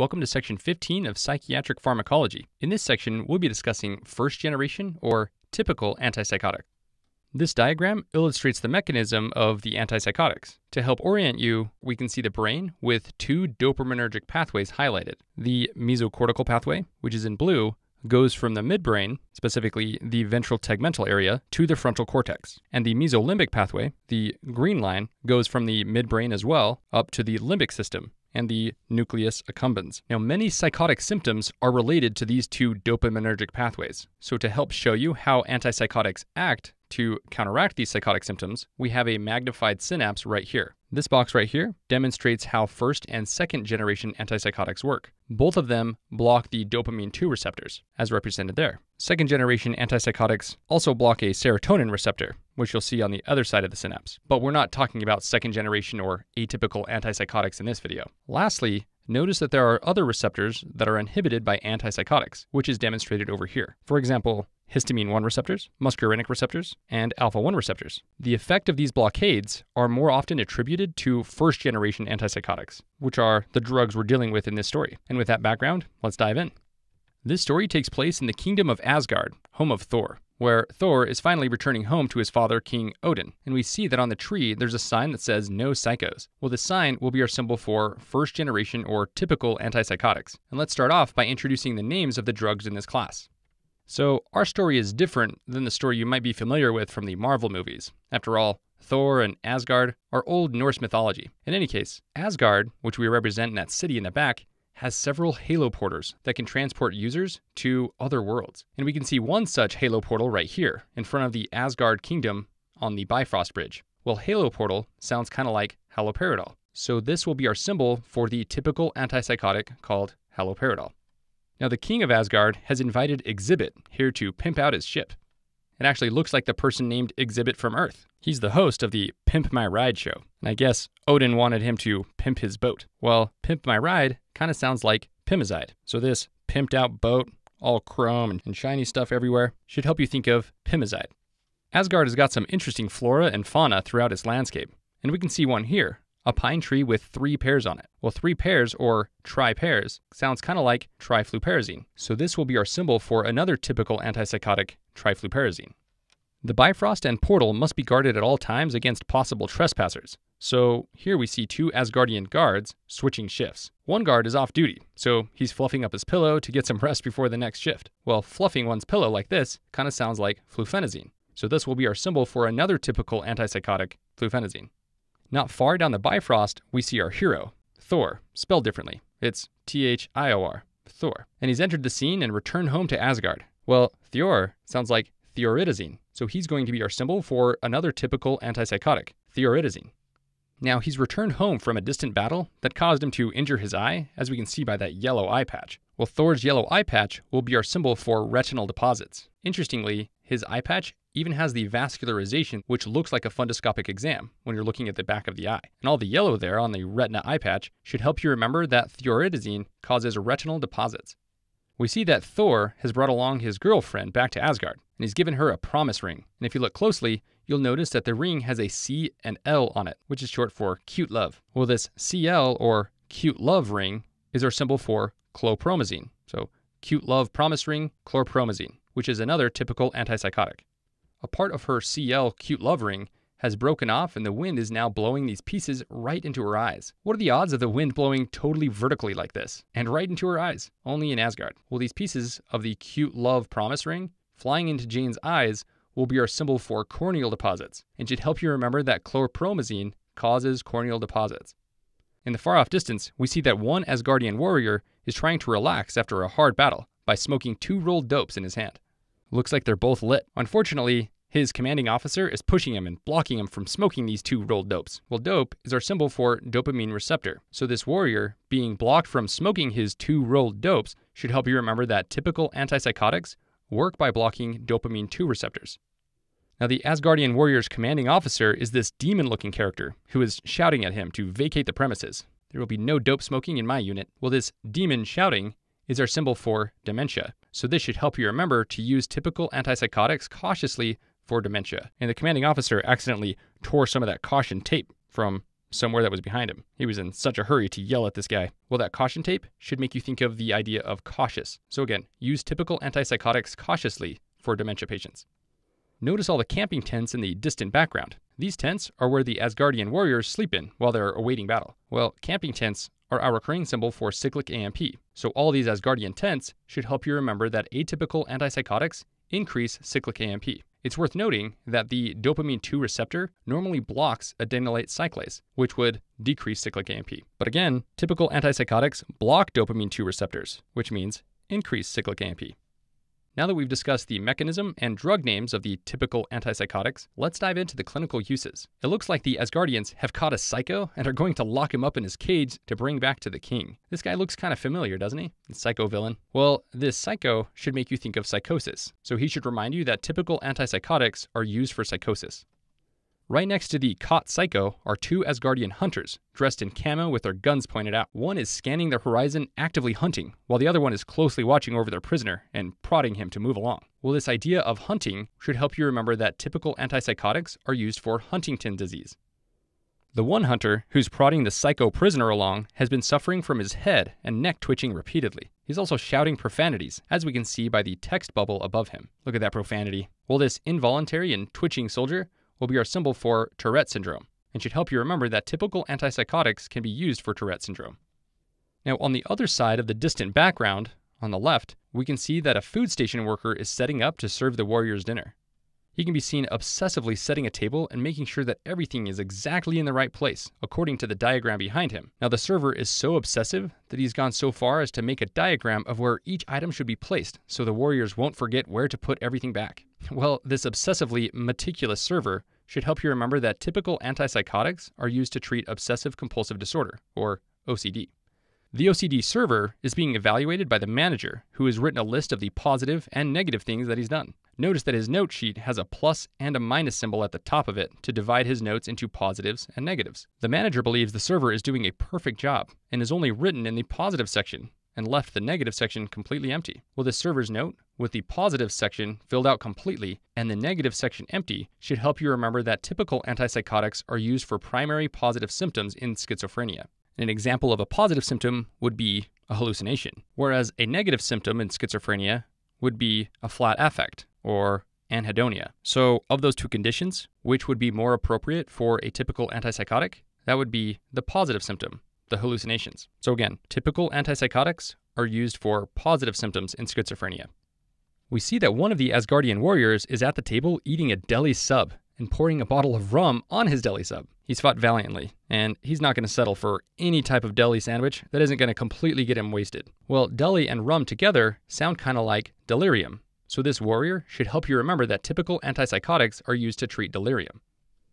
Welcome to section 15 of Psychiatric Pharmacology. In this section, we'll be discussing first generation or typical antipsychotic. This diagram illustrates the mechanism of the antipsychotics. To help orient you, we can see the brain with two dopaminergic pathways highlighted. The mesocortical pathway, which is in blue, goes from the midbrain, specifically the ventral tegmental area, to the frontal cortex. And the mesolimbic pathway, the green line, goes from the midbrain as well up to the limbic system, and the nucleus accumbens. Now, many psychotic symptoms are related to these two dopaminergic pathways. So, to help show you how antipsychotics act to counteract these psychotic symptoms, we have a magnified synapse right here. This box right here demonstrates how first and second generation antipsychotics work. Both of them block the dopamine 2 receptors, as represented there. Second generation antipsychotics also block a serotonin receptor, which you'll see on the other side of the synapse. But we're not talking about second generation or atypical antipsychotics in this video. Lastly, notice that there are other receptors that are inhibited by antipsychotics, which is demonstrated over here. For example, histamine 1 receptors, muscarinic receptors, and alpha 1 receptors. The effect of these blockades are more often attributed to first generation antipsychotics, which are the drugs we're dealing with in this story. And with that background, let's dive in. This story takes place in the kingdom of Asgard, home of Thor where Thor is finally returning home to his father, King Odin. And we see that on the tree, there's a sign that says no psychos. Well, the sign will be our symbol for first generation or typical antipsychotics. And let's start off by introducing the names of the drugs in this class. So, our story is different than the story you might be familiar with from the Marvel movies. After all, Thor and Asgard are old Norse mythology. In any case, Asgard, which we represent in that city in the back, has several halo porters that can transport users to other worlds. And we can see one such halo portal right here in front of the Asgard Kingdom on the Bifrost Bridge. Well, halo portal sounds kind of like haloperidol. So this will be our symbol for the typical antipsychotic called haloperidol. Now, the king of Asgard has invited Exhibit here to pimp out his ship. It actually looks like the person named Exhibit from Earth. He's the host of the Pimp My Ride show, and I guess Odin wanted him to pimp his boat. Well, Pimp My Ride kind of sounds like Pimazide. So this pimped out boat, all chrome and shiny stuff everywhere, should help you think of Pimazide. Asgard has got some interesting flora and fauna throughout its landscape, and we can see one here a pine tree with three pairs on it. Well, three pairs or tri-pairs sounds kind of like trifluperazine. So this will be our symbol for another typical antipsychotic, trifluperazine. The Bifrost and portal must be guarded at all times against possible trespassers. So here we see two Asgardian guards switching shifts. One guard is off duty, so he's fluffing up his pillow to get some rest before the next shift. Well, fluffing one's pillow like this kind of sounds like flufenazine. So this will be our symbol for another typical antipsychotic, flufenazine. Not far down the Bifrost, we see our hero, Thor, spelled differently. It's T H I O R, Thor. And he's entered the scene and returned home to Asgard. Well, Thor sounds like theoridazine, so he's going to be our symbol for another typical antipsychotic, theoridazine. Now, he's returned home from a distant battle that caused him to injure his eye, as we can see by that yellow eye patch. Well, Thor's yellow eye patch will be our symbol for retinal deposits. Interestingly, his eye patch even has the vascularization, which looks like a fundoscopic exam when you're looking at the back of the eye. And all the yellow there on the retina eye patch should help you remember that thioridazine causes retinal deposits. We see that Thor has brought along his girlfriend back to Asgard, and he's given her a promise ring. And if you look closely, you'll notice that the ring has a C and L on it, which is short for cute love. Well, this CL or cute love ring is our symbol for clopromazine. So cute love promise ring, chlorpromazine which is another typical antipsychotic. A part of her CL cute love ring has broken off, and the wind is now blowing these pieces right into her eyes. What are the odds of the wind blowing totally vertically like this and right into her eyes? Only in Asgard. Well, these pieces of the cute love promise ring flying into Jane's eyes will be our symbol for corneal deposits and should help you remember that chlorpromazine causes corneal deposits. In the far off distance, we see that one Asgardian warrior is trying to relax after a hard battle, by smoking two rolled dopes in his hand. Looks like they're both lit. Unfortunately, his commanding officer is pushing him and blocking him from smoking these two rolled dopes. Well, dope is our symbol for dopamine receptor. So, this warrior being blocked from smoking his two rolled dopes should help you remember that typical antipsychotics work by blocking dopamine 2 receptors. Now, the Asgardian warrior's commanding officer is this demon looking character who is shouting at him to vacate the premises. There will be no dope smoking in my unit. Well, this demon shouting is our symbol for dementia. So this should help you remember to use typical antipsychotics cautiously for dementia. And the commanding officer accidentally tore some of that caution tape from somewhere that was behind him. He was in such a hurry to yell at this guy. Well, that caution tape should make you think of the idea of cautious. So again, use typical antipsychotics cautiously for dementia patients. Notice all the camping tents in the distant background. These tents are where the Asgardian warriors sleep in while they're awaiting battle. Well, camping tents are our recurring symbol for cyclic AMP, so all these Asgardian tents should help you remember that atypical antipsychotics increase cyclic AMP. It's worth noting that the dopamine 2 receptor normally blocks adenylate cyclase, which would decrease cyclic AMP. But again, typical antipsychotics block dopamine 2 receptors, which means increase cyclic AMP. Now that we've discussed the mechanism and drug names of the typical antipsychotics, let's dive into the clinical uses. It looks like the Asgardians have caught a psycho and are going to lock him up in his cage to bring back to the king. This guy looks kind of familiar, doesn't he? The psycho villain. Well, this psycho should make you think of psychosis, so he should remind you that typical antipsychotics are used for psychosis. Right next to the caught psycho are two Asgardian hunters, dressed in camo with their guns pointed out. One is scanning the horizon, actively hunting, while the other one is closely watching over their prisoner and prodding him to move along. Well, this idea of hunting should help you remember that typical antipsychotics are used for Huntington disease. The one hunter, who's prodding the psycho prisoner along, has been suffering from his head and neck twitching repeatedly. He's also shouting profanities, as we can see by the text bubble above him. Look at that profanity. Well, this involuntary and twitching soldier will be our symbol for Tourette syndrome and should help you remember that typical antipsychotics can be used for Tourette syndrome. Now, on the other side of the distant background, on the left, we can see that a food station worker is setting up to serve the warrior's dinner. He can be seen obsessively setting a table and making sure that everything is exactly in the right place, according to the diagram behind him. Now, the server is so obsessive that he's gone so far as to make a diagram of where each item should be placed so the warriors won't forget where to put everything back. Well, this obsessively meticulous server should help you remember that typical antipsychotics are used to treat obsessive compulsive disorder, or OCD. The OCD server is being evaluated by the manager, who has written a list of the positive and negative things that he's done. Notice that his note sheet has a plus and a minus symbol at the top of it to divide his notes into positives and negatives. The manager believes the server is doing a perfect job and is only written in the positive section and left the negative section completely empty. Will the server's note with the positive section filled out completely and the negative section empty should help you remember that typical antipsychotics are used for primary positive symptoms in schizophrenia. An example of a positive symptom would be a hallucination, whereas a negative symptom in schizophrenia would be a flat affect or anhedonia. So, of those two conditions, which would be more appropriate for a typical antipsychotic? That would be the positive symptom, the hallucinations. So, again, typical antipsychotics are used for positive symptoms in schizophrenia we see that one of the Asgardian warriors is at the table eating a deli sub and pouring a bottle of rum on his deli sub. He's fought valiantly, and he's not going to settle for any type of deli sandwich that isn't going to completely get him wasted. Well, deli and rum together sound kind of like delirium, so this warrior should help you remember that typical antipsychotics are used to treat delirium.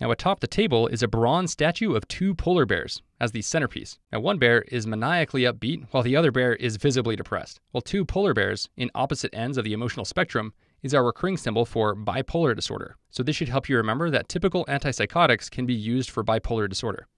Now, atop the table is a bronze statue of two polar bears as the centerpiece. Now, one bear is maniacally upbeat, while the other bear is visibly depressed. While two polar bears, in opposite ends of the emotional spectrum, is our recurring symbol for bipolar disorder. So, this should help you remember that typical antipsychotics can be used for bipolar disorder.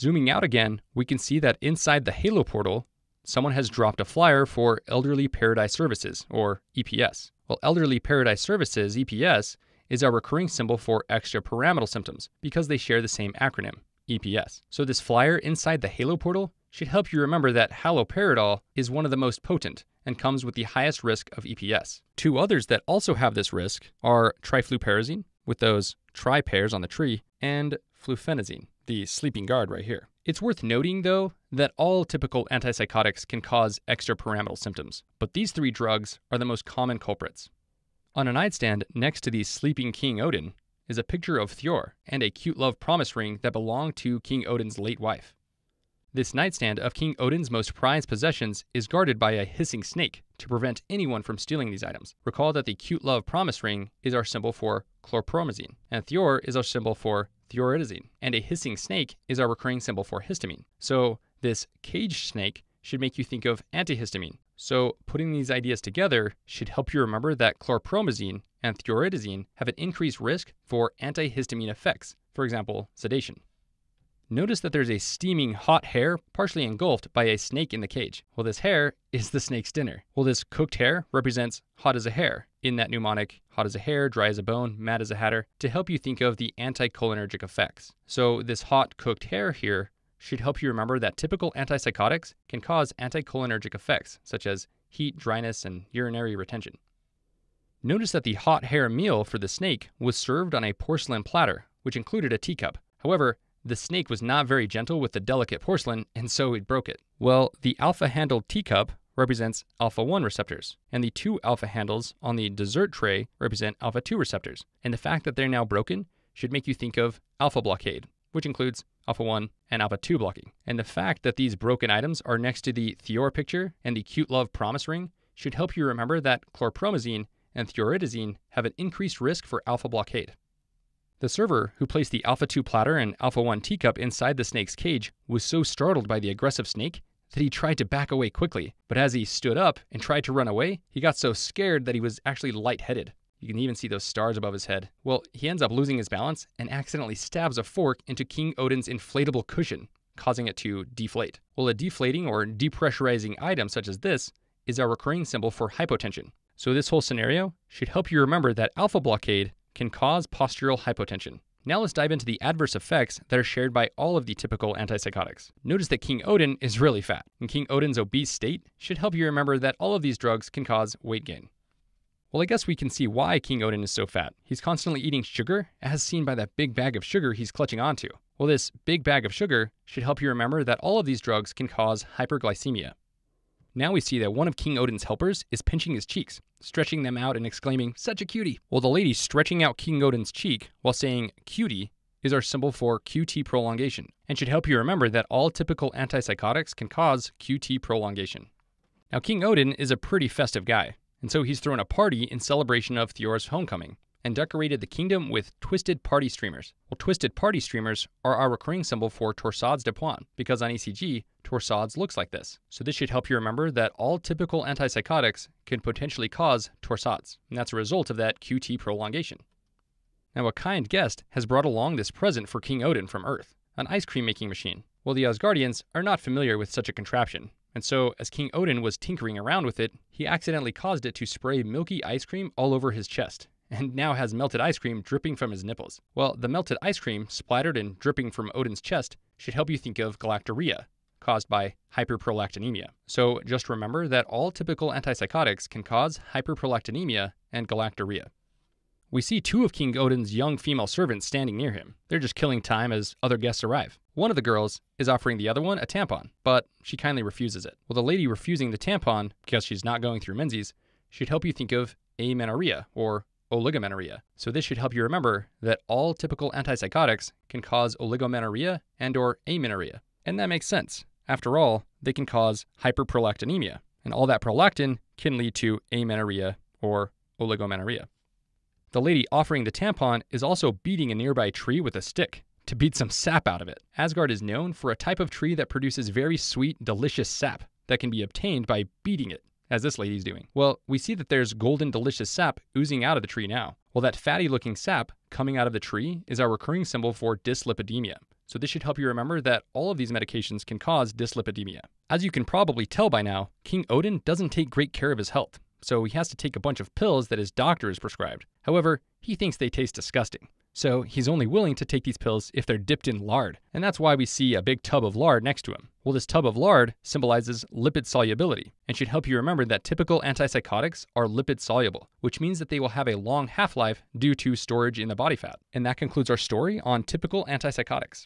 Zooming out again, we can see that inside the Halo portal, someone has dropped a flyer for Elderly Paradise Services, or EPS. Well, Elderly Paradise Services, EPS, is our recurring symbol for extrapyramidal symptoms because they share the same acronym, EPS. So this flyer inside the Halo portal should help you remember that haloperidol is one of the most potent and comes with the highest risk of EPS. Two others that also have this risk are trifluperazine, with those tri pairs on the tree, and flufenazine, the sleeping guard right here. It's worth noting, though, that all typical antipsychotics can cause extrapyramidal symptoms, but these three drugs are the most common culprits. On a nightstand next to the sleeping King Odin is a picture of Thior and a cute love promise ring that belonged to King Odin's late wife. This nightstand of King Odin's most prized possessions is guarded by a hissing snake to prevent anyone from stealing these items. Recall that the cute love promise ring is our symbol for chlorpromazine, and Thior is our symbol for thioridazine, and a hissing snake is our recurring symbol for histamine. So this caged snake should make you think of antihistamine. So, putting these ideas together should help you remember that chlorpromazine and thioridazine have an increased risk for antihistamine effects, for example, sedation. Notice that there's a steaming hot hare partially engulfed by a snake in the cage. Well, this hare is the snake's dinner. Well, this cooked hare represents hot as a hare in that mnemonic hot as a hare, dry as a bone, mad as a hatter to help you think of the anticholinergic effects. So, this hot cooked hare here should help you remember that typical antipsychotics can cause anticholinergic effects, such as heat, dryness, and urinary retention. Notice that the hot hair meal for the snake was served on a porcelain platter, which included a teacup. However, the snake was not very gentle with the delicate porcelain, and so it broke it. Well, the alpha handled teacup represents alpha 1 receptors, and the two alpha handles on the dessert tray represent alpha 2 receptors. And the fact that they're now broken should make you think of alpha blockade, which includes alpha 1 and alpha 2 blocking. And the fact that these broken items are next to the Theor picture and the cute love promise ring should help you remember that chlorpromazine and thioridazine have an increased risk for alpha blockade. The server who placed the alpha 2 platter and alpha 1 teacup inside the snake's cage was so startled by the aggressive snake that he tried to back away quickly, but as he stood up and tried to run away, he got so scared that he was actually lightheaded. You can even see those stars above his head. Well, he ends up losing his balance and accidentally stabs a fork into King Odin's inflatable cushion, causing it to deflate. Well, a deflating or depressurizing item such as this is a recurring symbol for hypotension. So, this whole scenario should help you remember that alpha blockade can cause postural hypotension. Now let's dive into the adverse effects that are shared by all of the typical antipsychotics. Notice that King Odin is really fat, and King Odin's obese state should help you remember that all of these drugs can cause weight gain. Well, I guess we can see why King Odin is so fat. He's constantly eating sugar, as seen by that big bag of sugar he's clutching onto. Well, this big bag of sugar should help you remember that all of these drugs can cause hyperglycemia. Now we see that one of King Odin's helpers is pinching his cheeks, stretching them out and exclaiming, Such a cutie! Well, the lady stretching out King Odin's cheek while saying cutie is our symbol for QT prolongation and should help you remember that all typical antipsychotics can cause QT prolongation. Now, King Odin is a pretty festive guy and so he's thrown a party in celebration of Theora's homecoming and decorated the kingdom with twisted party streamers. Well, twisted party streamers are our recurring symbol for torsades de pointe because on ECG, torsades looks like this. So this should help you remember that all typical antipsychotics can potentially cause torsades, and that's a result of that QT prolongation. Now, a kind guest has brought along this present for King Odin from Earth, an ice cream making machine. Well, the Asgardians are not familiar with such a contraption, and so, as King Odin was tinkering around with it, he accidentally caused it to spray milky ice cream all over his chest, and now has melted ice cream dripping from his nipples. Well, the melted ice cream, splattered and dripping from Odin's chest, should help you think of galactorrhea, caused by hyperprolactinemia. So just remember that all typical antipsychotics can cause hyperprolactinemia and galactorrhea. We see two of King Odin's young female servants standing near him. They're just killing time as other guests arrive. One of the girls is offering the other one a tampon, but she kindly refuses it. Well, the lady refusing the tampon, because she's not going through menses, should help you think of amenorrhea or oligomenorrhea. So this should help you remember that all typical antipsychotics can cause oligomenorrhea and or amenorrhea. And that makes sense. After all, they can cause hyperprolactinemia, and all that prolactin can lead to amenorrhea or oligomenorrhea. The lady offering the tampon is also beating a nearby tree with a stick, to beat some sap out of it. Asgard is known for a type of tree that produces very sweet, delicious sap that can be obtained by beating it, as this lady's doing. Well, we see that there's golden, delicious sap oozing out of the tree now. Well, that fatty looking sap coming out of the tree is our recurring symbol for dyslipidemia. So, this should help you remember that all of these medications can cause dyslipidemia. As you can probably tell by now, King Odin doesn't take great care of his health, so he has to take a bunch of pills that his doctor has prescribed. However, he thinks they taste disgusting. So he's only willing to take these pills if they're dipped in lard, and that's why we see a big tub of lard next to him. Well, this tub of lard symbolizes lipid solubility and should help you remember that typical antipsychotics are lipid soluble, which means that they will have a long half life due to storage in the body fat. And that concludes our story on typical antipsychotics.